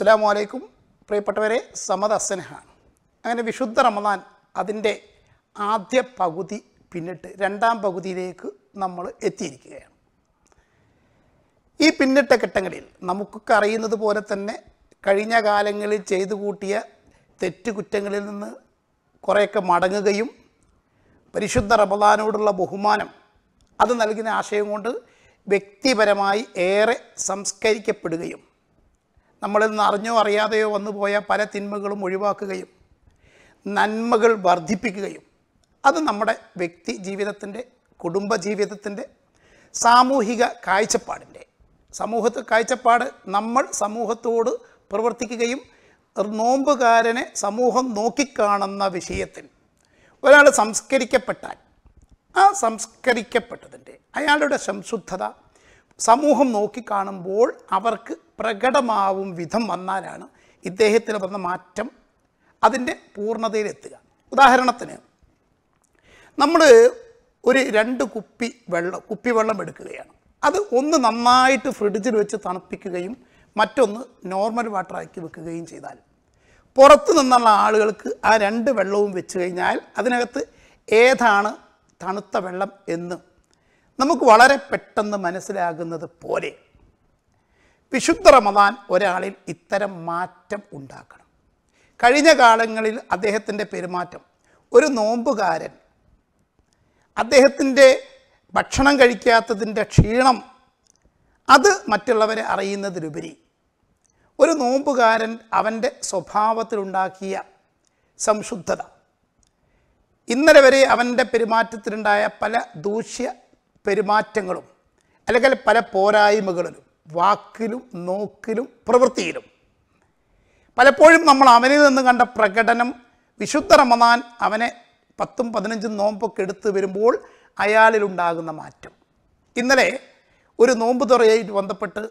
അസ്സലാമു അലൈക്കും പ്രിയപ്പെട്ടവരെ സമദ് അസനഹാണ് അങ്ങനെ വിശുദ്ധ റമദാൻ അതിൻ്റെ ആദ്യ പകുതി പിന്നിട്ട് രണ്ടാം പകുതിയിലേക്ക് നമ്മൾ എത്തിയിരിക്കുകയാണ് ഈ പിന്നിട്ട ഘട്ടങ്ങളിൽ നമുക്കൊക്കെ അറിയുന്നത് പോലെ തന്നെ കഴിഞ്ഞ കാലങ്ങളിൽ ചെയ്തു കൂട്ടിയ തെറ്റുകുറ്റങ്ങളിൽ നിന്ന് കുറേയൊക്കെ മടങ്ങുകയും പരിശുദ്ധ റമദാനോടുള്ള ബഹുമാനം അത് നൽകുന്ന ആശയം കൊണ്ട് വ്യക്തിപരമായി ഏറെ സംസ്കരിക്കപ്പെടുകയും നമ്മളിൽ നിന്ന് അറിഞ്ഞോ അറിയാതെയോ വന്നു പോയ പല തിന്മകളും ഒഴിവാക്കുകയും നന്മകൾ വർദ്ധിപ്പിക്കുകയും അത് നമ്മുടെ വ്യക്തി ജീവിതത്തിൻ്റെ കുടുംബ ജീവിതത്തിൻ്റെ സാമൂഹിക കാഴ്ചപ്പാടിൻ്റെ സമൂഹത്തെ കാഴ്ചപ്പാട് നമ്മൾ സമൂഹത്തോട് പ്രവർത്തിക്കുകയും നോമ്പുകാരനെ സമൂഹം നോക്കിക്കാണുന്ന വിഷയത്തിൽ ഒരാൾ സംസ്കരിക്കപ്പെട്ടാൽ ആ സംസ്കരിക്കപ്പെട്ടതിൻ്റെ അയാളുടെ സംശുദ്ധത സമൂഹം നോക്കിക്കാണുമ്പോൾ അവർക്ക് പ്രകടമാവും വിധം വന്നാലാണ് ഇദ്ദേഹത്തിന് വന്ന മാറ്റം അതിൻ്റെ പൂർണ്ണതയിലെത്തുക ഉദാഹരണത്തിന് നമ്മൾ ഒരു രണ്ട് കുപ്പി വെള്ളം കുപ്പി വെള്ളം എടുക്കുകയാണ് അത് ഒന്ന് നന്നായിട്ട് ഫ്രിഡ്ജിൽ വെച്ച് തണുപ്പിക്കുകയും മറ്റൊന്ന് നോർമൽ വാട്ടറാക്കി വെക്കുകയും ചെയ്താൽ പുറത്ത് നിന്നുള്ള ആളുകൾക്ക് ആ രണ്ട് വെള്ളവും വെച്ച് കഴിഞ്ഞാൽ അതിനകത്ത് ഏതാണ് തണുത്ത വെള്ളം എന്ന് നമുക്ക് വളരെ പെട്ടെന്ന് മനസ്സിലാകുന്നത് പോലെ വിശുദ്ധ റമദാൻ ഒരാളിൽ ഇത്തരം മാറ്റം ഉണ്ടാക്കണം കഴിഞ്ഞ കാലങ്ങളിൽ അദ്ദേഹത്തിൻ്റെ പെരുമാറ്റം ഒരു നോമ്പുകാരൻ അദ്ദേഹത്തിൻ്റെ ഭക്ഷണം കഴിക്കാത്തതിൻ്റെ ക്ഷീണം അത് മറ്റുള്ളവരെ അറിയുന്നതിലുപരി ഒരു നോമ്പുകാരൻ അവൻ്റെ സ്വഭാവത്തിലുണ്ടാക്കിയ സംശുദ്ധത ഇന്നലെ വരെ അവൻ്റെ പെരുമാറ്റത്തിലുണ്ടായ പല ദൂഷ്യ പെരുമാറ്റങ്ങളും അല്ലെങ്കിൽ പല പോരായ്മകളിലും വാക്കിലും നോക്കിലും പ്രവൃത്തിയിലും പലപ്പോഴും നമ്മൾ അവനിൽ നിന്ന് കണ്ട പ്രകടനം വിശുദ്ധ റമദാൻ അവനെ പത്തും പതിനഞ്ചും നോമ്പൊക്കെ എടുത്തു വരുമ്പോൾ അയാളിലുണ്ടാകുന്ന മാറ്റം ഇന്നലെ ഒരു നോമ്പ് തുറയായിട്ട് ബന്ധപ്പെട്ട്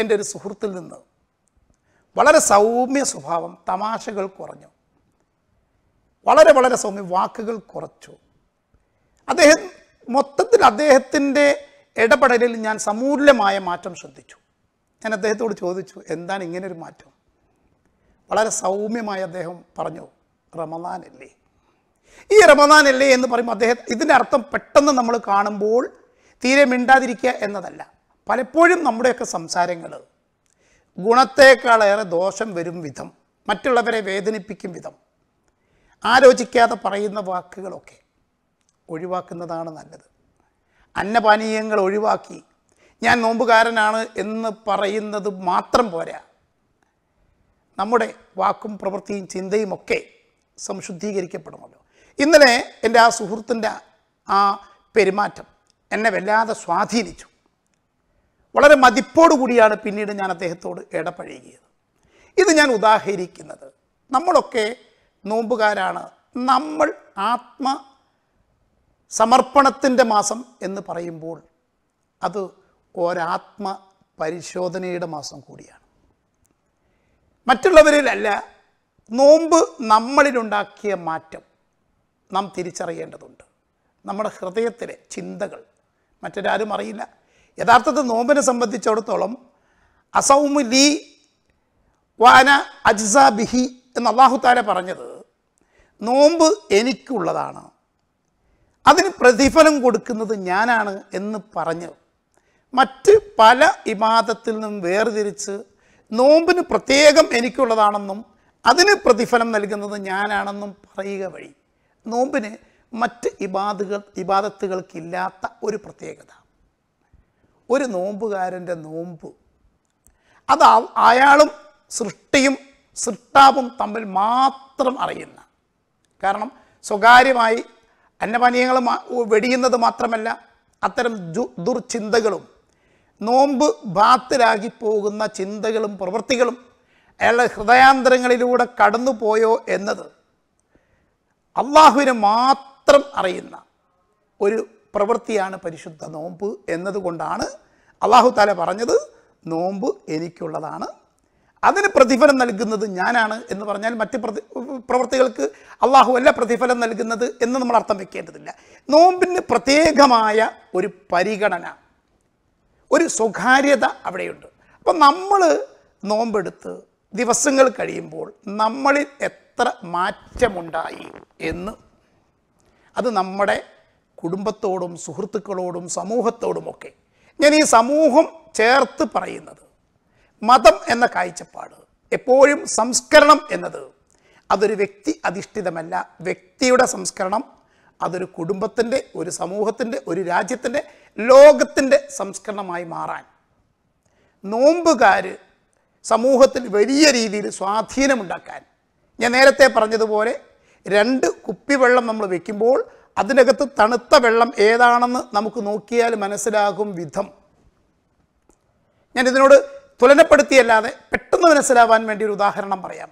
എൻ്റെ ഒരു സുഹൃത്തിൽ നിന്ന് വളരെ സൗമ്യ സ്വഭാവം തമാശകൾ കുറഞ്ഞു വളരെ വളരെ സൗമ്യ വാക്കുകൾ കുറച്ചു അദ്ദേഹം മൊത്തത്തിൽ അദ്ദേഹത്തിൻ്റെ ഇടപെടലിൽ ഞാൻ സമൂല്യമായ മാറ്റം ശ്രദ്ധിച്ചു ഞാൻ അദ്ദേഹത്തോട് ചോദിച്ചു എന്താണ് ഇങ്ങനൊരു മാറ്റം വളരെ സൗമ്യമായി അദ്ദേഹം പറഞ്ഞു റമദാനല്ലേ ഈ റമദാനല്ലേ എന്ന് പറയുമ്പോൾ അദ്ദേഹം ഇതിൻ്റെ അർത്ഥം പെട്ടെന്ന് നമ്മൾ കാണുമ്പോൾ തീരെ മിണ്ടാതിരിക്കുക എന്നതല്ല പലപ്പോഴും നമ്മുടെയൊക്കെ സംസാരങ്ങൾ ഗുണത്തേക്കാളേറെ ദോഷം വരും വിധം മറ്റുള്ളവരെ വേദനിപ്പിക്കും വിധം ആലോചിക്കാതെ പറയുന്ന വാക്കുകളൊക്കെ ഒഴിവാക്കുന്നതാണ് നല്ലത് അന്നപാനീയങ്ങൾ ഒഴിവാക്കി ഞാൻ നോമ്പുകാരനാണ് എന്ന് പറയുന്നത് മാത്രം പോരാ നമ്മുടെ വാക്കും പ്രവൃത്തിയും ചിന്തയും ഒക്കെ സംശുദ്ധീകരിക്കപ്പെടണമല്ലോ ഇന്നലെ എൻ്റെ ആ സുഹൃത്തിൻ്റെ ആ പെരുമാറ്റം എന്നെ വല്ലാതെ സ്വാധീനിച്ചു വളരെ മതിപ്പോടുകൂടിയാണ് പിന്നീട് ഞാൻ അദ്ദേഹത്തോട് ഇടപഴകിയത് ഇത് ഞാൻ ഉദാഹരിക്കുന്നത് നമ്മളൊക്കെ നോമ്പുകാരാണ് നമ്മൾ ആത്മ സമർപ്പണത്തിൻ്റെ മാസം എന്ന് പറയുമ്പോൾ അത് ഒരാത്മ പരിശോധനയുടെ മാസം കൂടിയാണ് മറ്റുള്ളവരിലല്ല നോമ്പ് നമ്മളിലുണ്ടാക്കിയ മാറ്റം നാം തിരിച്ചറിയേണ്ടതുണ്ട് നമ്മുടെ ഹൃദയത്തിലെ ചിന്തകൾ മറ്റൊരാരും അറിയില്ല യഥാർത്ഥത്തിൽ നോമ്പിനെ സംബന്ധിച്ചിടത്തോളം അസൗമു ലീ വാന അജ്സ ബിഹി എന്ന് അള്ളാഹു താര പറഞ്ഞത് നോമ്പ് എനിക്കുള്ളതാണ് അതിന് പ്രതിഫലം കൊടുക്കുന്നത് ഞാനാണ് എന്ന് പറഞ്ഞ് മറ്റ് പല ഇമാദത്തിൽ നിന്നും വേർതിരിച്ച് നോമ്പിന് പ്രത്യേകം എനിക്കുള്ളതാണെന്നും അതിന് പ്രതിഫലം നൽകുന്നത് ഞാനാണെന്നും പറയുക വഴി നോമ്പിന് മറ്റ് ഇബാദുകൾ ഇബാദത്തുകൾക്കില്ലാത്ത ഒരു പ്രത്യേകത ഒരു നോമ്പുകാരൻ്റെ നോമ്പ് അത് അയാളും സൃഷ്ടിയും സൃഷ്ടാവും തമ്മിൽ മാത്രം അറിയുന്ന കാരണം സ്വകാര്യമായി അന്നപാനീയങ്ങൾ വെടിയുന്നത് മാത്രമല്ല അത്തരം ദുർചിന്തകളും നോമ്പ് പോകുന്ന ചിന്തകളും പ്രവൃത്തികളും അയാളുടെ ഹൃദയാന്തരങ്ങളിലൂടെ കടന്നുപോയോ എന്നത് അള്ളാഹുവിനെ മാത്രം അറിയുന്ന ഒരു പ്രവൃത്തിയാണ് പരിശുദ്ധ നോമ്പ് എന്നതുകൊണ്ടാണ് അള്ളാഹു താല പറഞ്ഞത് നോമ്പ് എനിക്കുള്ളതാണ് അതിന് പ്രതിഫലം നൽകുന്നത് ഞാനാണ് എന്ന് പറഞ്ഞാൽ മറ്റ് പ്രതി പ്രവൃത്തികൾക്ക് അള്ളാഹു അല്ല പ്രതിഫലം നൽകുന്നത് എന്ന് നമ്മൾ അർത്ഥം വെക്കേണ്ടതില്ല നോമ്പിന് പ്രത്യേകമായ ഒരു പരിഗണന ഒരു സ്വകാര്യത അവിടെയുണ്ട് അപ്പം നമ്മൾ നോമ്പെടുത്ത് ദിവസങ്ങൾ കഴിയുമ്പോൾ നമ്മളിൽ എത്ര മാറ്റമുണ്ടായി എന്ന് അത് നമ്മുടെ കുടുംബത്തോടും സുഹൃത്തുക്കളോടും സമൂഹത്തോടുമൊക്കെ ഞാൻ ഈ സമൂഹം ചേർത്ത് പറയുന്നത് മതം എന്ന കാഴ്ചപ്പാട് എപ്പോഴും സംസ്കരണം എന്നത് അതൊരു വ്യക്തി അധിഷ്ഠിതമല്ല വ്യക്തിയുടെ സംസ്കരണം അതൊരു കുടുംബത്തിൻ്റെ ഒരു സമൂഹത്തിൻ്റെ ഒരു രാജ്യത്തിൻ്റെ ലോകത്തിൻ്റെ സംസ്കരണമായി മാറാൻ നോമ്പുകാർ സമൂഹത്തിൽ വലിയ രീതിയിൽ സ്വാധീനമുണ്ടാക്കാൻ ഞാൻ നേരത്തെ പറഞ്ഞതുപോലെ രണ്ട് കുപ്പി വെള്ളം നമ്മൾ വെക്കുമ്പോൾ അതിനകത്ത് തണുത്ത വെള്ളം ഏതാണെന്ന് നമുക്ക് നോക്കിയാൽ മനസ്സിലാകും വിധം ഞാൻ ഇതിനോട് തുലനപ്പെടുത്തിയല്ലാതെ പെട്ടെന്ന് മനസ്സിലാവാൻ വേണ്ടി ഒരു ഉദാഹരണം പറയാം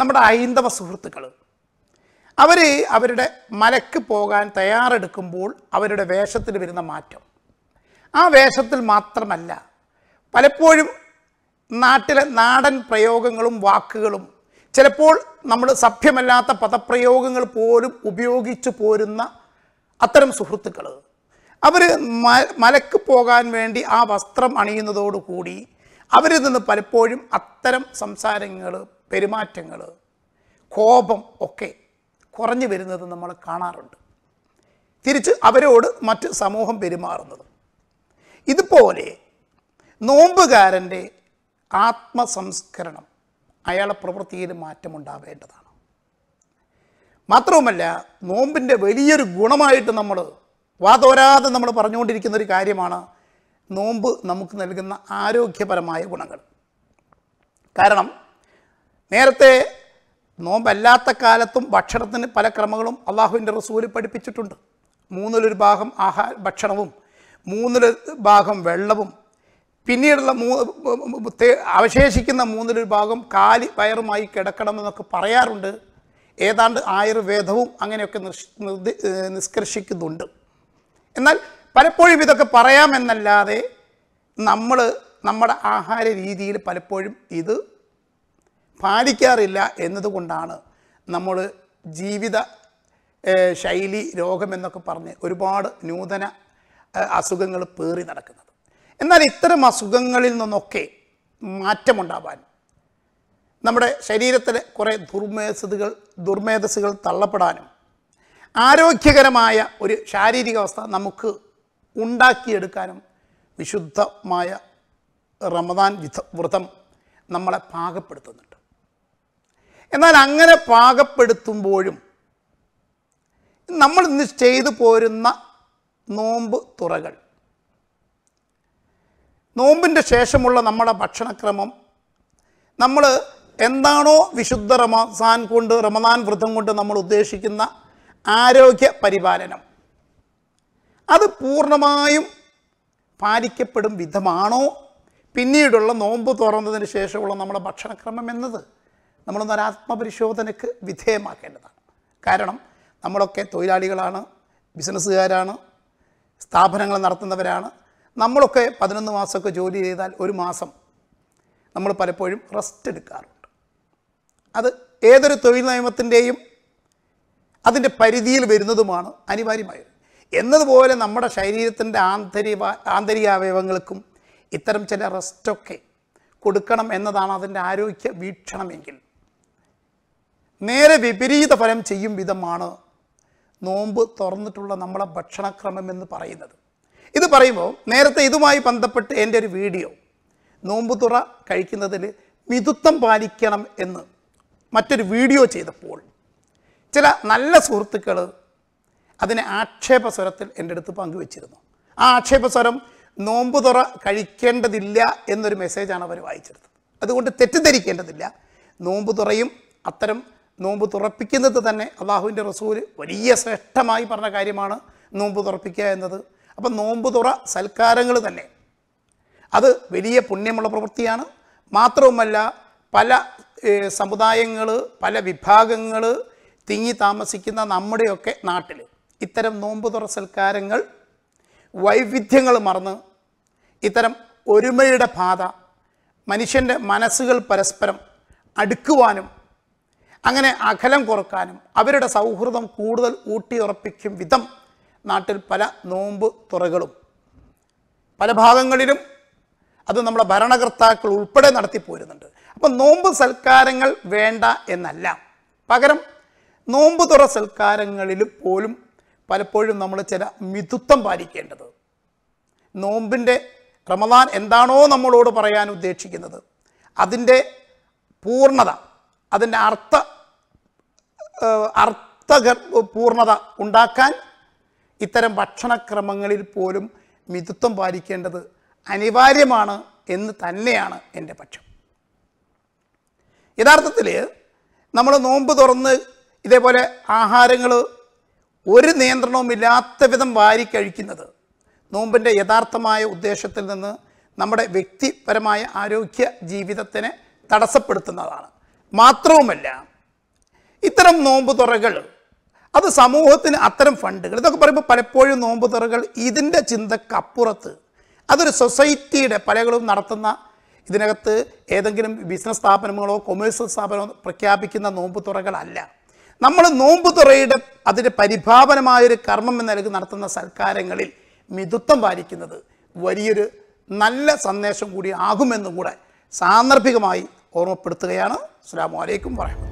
നമ്മുടെ ഐന്ദവ സുഹൃത്തുക്കൾ അവർ അവരുടെ മലക്ക് പോകാൻ തയ്യാറെടുക്കുമ്പോൾ അവരുടെ വേഷത്തിൽ വരുന്ന മാറ്റം ആ വേഷത്തിൽ മാത്രമല്ല പലപ്പോഴും നാട്ടിലെ നാടൻ പ്രയോഗങ്ങളും വാക്കുകളും ചിലപ്പോൾ നമ്മൾ സഭ്യമല്ലാത്ത പദപ്രയോഗങ്ങൾ പോലും ഉപയോഗിച്ചു പോരുന്ന അത്തരം സുഹൃത്തുക്കൾ അവർ മലക്ക് പോകാൻ വേണ്ടി ആ വസ്ത്രം അണിയുന്നതോടുകൂടി അവരിൽ നിന്ന് പലപ്പോഴും അത്തരം സംസാരങ്ങൾ പെരുമാറ്റങ്ങൾ കോപം ഒക്കെ കുറഞ്ഞു വരുന്നത് നമ്മൾ കാണാറുണ്ട് തിരിച്ച് അവരോട് മറ്റ് സമൂഹം പെരുമാറുന്നത് ഇതുപോലെ നോമ്പുകാരൻ്റെ ആത്മസംസ്കരണം അയാളെ പ്രവൃത്തിയിൽ മാറ്റമുണ്ടാവേണ്ടതാണ് മാത്രവുമല്ല നോമ്പിൻ്റെ വലിയൊരു ഗുണമായിട്ട് നമ്മൾ വാതോരാതെ നമ്മൾ പറഞ്ഞുകൊണ്ടിരിക്കുന്ന ഒരു കാര്യമാണ് നോമ്പ് നമുക്ക് നൽകുന്ന ആരോഗ്യപരമായ ഗുണങ്ങൾ കാരണം നേരത്തെ നോമ്പല്ലാത്ത കാലത്തും ഭക്ഷണത്തിന് പല ക്രമങ്ങളും അള്ളാഹുവിൻ്റെ റസൂല് പഠിപ്പിച്ചിട്ടുണ്ട് മൂന്നിലൊരു ഭാഗം ആഹാര ഭക്ഷണവും മൂന്നിലൊരു ഭാഗം വെള്ളവും പിന്നീടുള്ള മൂ അവശേഷിക്കുന്ന മൂന്നിലൊരു ഭാഗം കാലി വയറുമായി കിടക്കണമെന്നൊക്കെ പറയാറുണ്ട് ഏതാണ്ട് ആയുർവേദവും അങ്ങനെയൊക്കെ നിഷ് നിസ്കർഷിക്കുന്നുണ്ട് എന്നാൽ പലപ്പോഴും ഇതൊക്കെ പറയാമെന്നല്ലാതെ നമ്മൾ നമ്മുടെ ആഹാര രീതിയിൽ പലപ്പോഴും ഇത് പാലിക്കാറില്ല എന്നതുകൊണ്ടാണ് നമ്മൾ ജീവിത ശൈലി രോഗമെന്നൊക്കെ പറഞ്ഞ് ഒരുപാട് നൂതന അസുഖങ്ങൾ പേറി നടക്കുന്നത് എന്നാൽ ഇത്തരം അസുഖങ്ങളിൽ നിന്നൊക്കെ മാറ്റമുണ്ടാവാൻ നമ്മുടെ ശരീരത്തിലെ കുറേ ദുർമേധസുകൾ ദുർമേധസ്സുകൾ തള്ളപ്പെടാനും ആരോഗ്യകരമായ ഒരു ശാരീരികാവസ്ഥ നമുക്ക് ഉണ്ടാക്കിയെടുക്കാനും വിശുദ്ധമായ റമദാൻ വിധ വ്രതം നമ്മളെ പാകപ്പെടുത്തുന്നുണ്ട് എന്നാൽ അങ്ങനെ പാകപ്പെടുത്തുമ്പോഴും നമ്മൾ ഇന്ന് ചെയ്തു പോരുന്ന നോമ്പ് തുറകൾ നോമ്പിൻ്റെ ശേഷമുള്ള നമ്മുടെ ഭക്ഷണക്രമം നമ്മൾ എന്താണോ വിശുദ്ധ റമസാൻ കൊണ്ട് റമദാൻ വ്രതം കൊണ്ട് നമ്മൾ ഉദ്ദേശിക്കുന്ന ആരോഗ്യ പരിപാലനം അത് പൂർണ്ണമായും പാലിക്കപ്പെടും വിധമാണോ പിന്നീടുള്ള നോമ്പ് തുറന്നതിന് ശേഷമുള്ള നമ്മുടെ ഭക്ഷണക്രമം എന്നത് നമ്മളൊന്നൊരു ആത്മപരിശോധനയ്ക്ക് വിധേയമാക്കേണ്ടതാണ് കാരണം നമ്മളൊക്കെ തൊഴിലാളികളാണ് ബിസിനസ്സുകാരാണ് സ്ഥാപനങ്ങൾ നടത്തുന്നവരാണ് നമ്മളൊക്കെ പതിനൊന്ന് മാസമൊക്കെ ജോലി ചെയ്താൽ ഒരു മാസം നമ്മൾ പലപ്പോഴും റെസ്റ്റ് എടുക്കാറുണ്ട് അത് ഏതൊരു തൊഴിൽ നിയമത്തിൻ്റെയും അതിൻ്റെ പരിധിയിൽ വരുന്നതുമാണ് അനിവാര്യമായത് എന്നതുപോലെ നമ്മുടെ ശരീരത്തിൻ്റെ ആന്തരിക ആന്തരികാവയവങ്ങൾക്കും ഇത്തരം ചില റെസ്റ്റൊക്കെ കൊടുക്കണം എന്നതാണ് അതിൻ്റെ ആരോഗ്യ വീക്ഷണമെങ്കിൽ നേരെ വിപരീത ഫലം ചെയ്യും വിധമാണ് നോമ്പ് തുറന്നിട്ടുള്ള നമ്മളെ ഭക്ഷണക്രമം എന്ന് പറയുന്നത് ഇത് പറയുമ്പോൾ നേരത്തെ ഇതുമായി ബന്ധപ്പെട്ട് എൻ്റെ ഒരു വീഡിയോ നോമ്പ് തുറ കഴിക്കുന്നതിൽ മിതുത്വം പാലിക്കണം എന്ന് മറ്റൊരു വീഡിയോ ചെയ്തപ്പോൾ ചില നല്ല സുഹൃത്തുക്കൾ അതിനെ ആക്ഷേപസ്വരത്തിൽ എൻ്റെ അടുത്ത് പങ്കുവെച്ചിരുന്നു ആ ആക്ഷേപസ്വരം നോമ്പ് തുറ കഴിക്കേണ്ടതില്ല എന്നൊരു മെസ്സേജാണ് അവർ വായിച്ചെടുത്തത് അതുകൊണ്ട് തെറ്റിദ്ധരിക്കേണ്ടതില്ല നോമ്പ് തുറയും അത്തരം നോമ്പ് തുറപ്പിക്കുന്നത് തന്നെ അള്ളാഹുവിൻ്റെ റസൂൽ വലിയ ശ്രേഷ്ഠമായി പറഞ്ഞ കാര്യമാണ് നോമ്പ് തുറപ്പിക്കുക എന്നത് അപ്പം നോമ്പ് തുറ സൽക്കാരങ്ങൾ തന്നെ അത് വലിയ പുണ്യമുള്ള പ്രവൃത്തിയാണ് മാത്രവുമല്ല പല സമുദായങ്ങൾ പല വിഭാഗങ്ങൾ തിങ്ങി താമസിക്കുന്ന നമ്മുടെയൊക്കെ നാട്ടിൽ ഇത്തരം നോമ്പ് തുറ സൽക്കാരങ്ങൾ വൈവിധ്യങ്ങൾ മറന്ന് ഇത്തരം ഒരുമയുടെ പാത മനുഷ്യൻ്റെ മനസ്സുകൾ പരസ്പരം അടുക്കുവാനും അങ്ങനെ അകലം കുറക്കാനും അവരുടെ സൗഹൃദം കൂടുതൽ ഊട്ടിയുറപ്പിക്കും വിധം നാട്ടിൽ പല നോമ്പ് തുറകളും പല ഭാഗങ്ങളിലും അത് നമ്മുടെ ഭരണകർത്താക്കൾ ഉൾപ്പെടെ നടത്തിപ്പോരുന്നുണ്ട് അപ്പം നോമ്പ് സൽക്കാരങ്ങൾ വേണ്ട എന്നല്ല പകരം നോമ്പ് തുറ സൽക്കാരങ്ങളിൽ പോലും പലപ്പോഴും നമ്മൾ ചില മിതുത്വം പാലിക്കേണ്ടത് നോമ്പിൻ്റെ റമദാൻ എന്താണോ നമ്മളോട് പറയാൻ ഉദ്ദേശിക്കുന്നത് അതിൻ്റെ പൂർണ്ണത അതിൻ്റെ അർത്ഥ അർത്ഥ പൂർണ്ണത ഉണ്ടാക്കാൻ ഇത്തരം ഭക്ഷണക്രമങ്ങളിൽ പോലും മിതുത്വം പാലിക്കേണ്ടത് അനിവാര്യമാണ് എന്ന് തന്നെയാണ് എൻ്റെ പക്ഷം യഥാർത്ഥത്തിൽ നമ്മൾ നോമ്പ് തുറന്ന് ഇതേപോലെ ആഹാരങ്ങൾ ഒരു നിയന്ത്രണവും ഇല്ലാത്ത വിധം കഴിക്കുന്നത് നോമ്പിൻ്റെ യഥാർത്ഥമായ ഉദ്ദേശത്തിൽ നിന്ന് നമ്മുടെ വ്യക്തിപരമായ ആരോഗ്യ ജീവിതത്തിനെ തടസ്സപ്പെടുത്തുന്നതാണ് മാത്രവുമല്ല ഇത്തരം നോമ്പ് തുറകൾ അത് സമൂഹത്തിന് അത്തരം ഫണ്ടുകൾ ഇതൊക്കെ പറയുമ്പോൾ പലപ്പോഴും നോമ്പ് തുറകൾ ഇതിൻ്റെ ചിന്തക്കപ്പുറത്ത് അതൊരു സൊസൈറ്റിയുടെ പലകളും നടത്തുന്ന ഇതിനകത്ത് ഏതെങ്കിലും ബിസിനസ് സ്ഥാപനങ്ങളോ കൊമേഴ്സ്യൽ സ്ഥാപനമോ പ്രഖ്യാപിക്കുന്ന നോമ്പ് തുറകളല്ല നമ്മൾ നോമ്പ് തുറയുടെ അതിൻ്റെ പരിഭാവനമായൊരു കർമ്മം എന്ന നിലയ്ക്ക് നടത്തുന്ന സൽക്കാരങ്ങളിൽ മിതുത്വം പാലിക്കുന്നത് വലിയൊരു നല്ല സന്ദേശം കൂടി ആകുമെന്നും കൂടെ സാന്ദർഭികമായി ഓർമ്മപ്പെടുത്തുകയാണ് അസ്സാം വലൈക്കും പറയുന്നത്